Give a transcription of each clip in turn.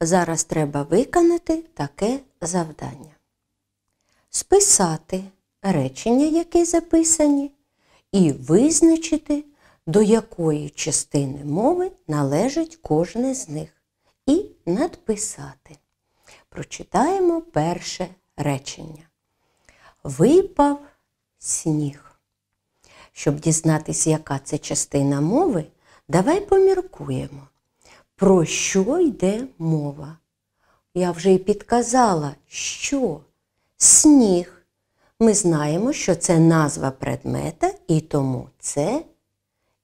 Зараз треба виконати таке завдання. Списати речення, які записані, і визначити, до якої частини мови належить кожне з них. І надписати. Прочитаємо перше речення. Випав сніг. Щоб дізнатися, яка це частина мови, давай поміркуємо. Про що йде мова? Я вже й підказала, що сніг. Ми знаємо, що це назва предмета, і тому це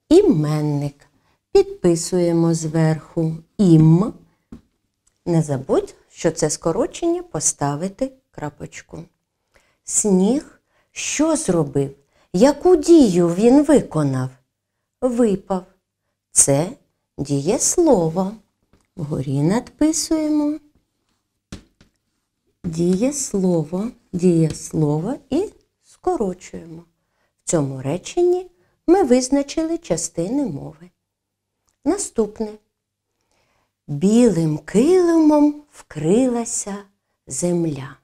іменник. Підписуємо зверху ім. Не забудь, що це скорочення поставити крапочку. Сніг що зробив? Яку дію він виконав? Випав. Це дієслово. Вгорі надписуємо дієслово, дієслово і скорочуємо. В цьому реченні ми визначили частини мови. Наступне. Білим килимом вкрилася земля.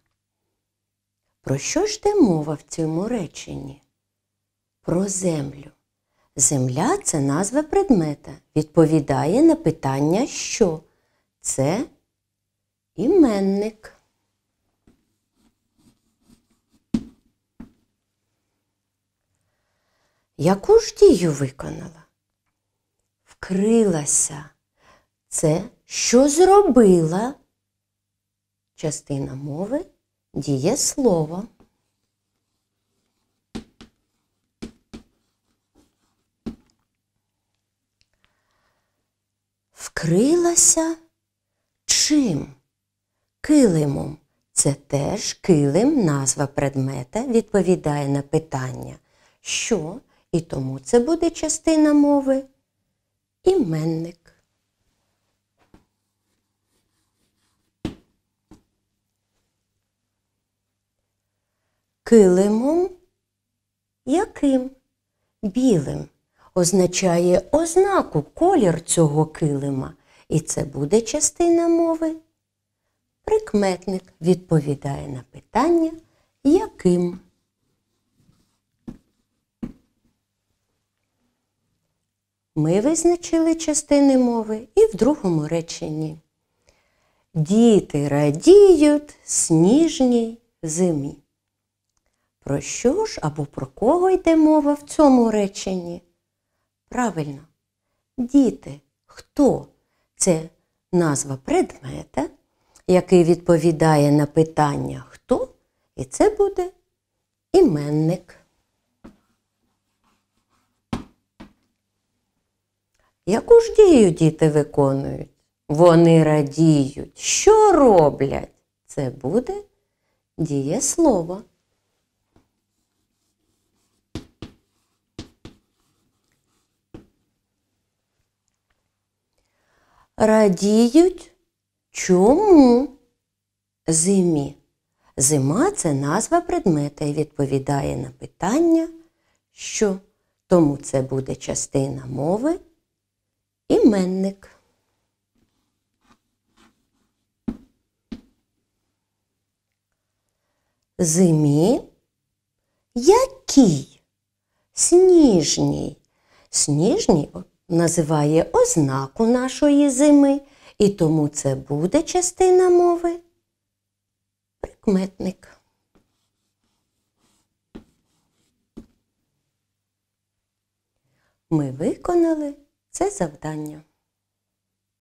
Про що ж де мова в цьому реченні? Про землю. Земля це назва предмета. Відповідає на питання що? Це іменник. Яку ж дію виконала? Вкрилася. Це що зробила частина мови дієслово. Вкрилася чим? Килимом. Це теж килим, назва предмета відповідає на питання, що і тому це буде частина мови іменник. Килимом яким? Білим означає ознаку колір цього килима. І це буде частина мови. Прикметник відповідає на питання яким. Ми визначили частини мови і в другому реченні. Діти радіють сніжній зимі. Про що ж або про кого йде мова в цьому реченні? Правильно, діти, хто? це назва предмета, який відповідає на питання хто, і це буде іменник. Яку ж дію діти виконують? Вони радіють. Що роблять? Це буде дієслово. радіють чому? Зимі. Зима це назва предмета і відповідає на питання, що тому це буде частина мови іменник. Зимі який? Сніжній. Сніжній називає ознаку нашої зими, і тому це буде частина мови прикметник. Ми виконали це завдання.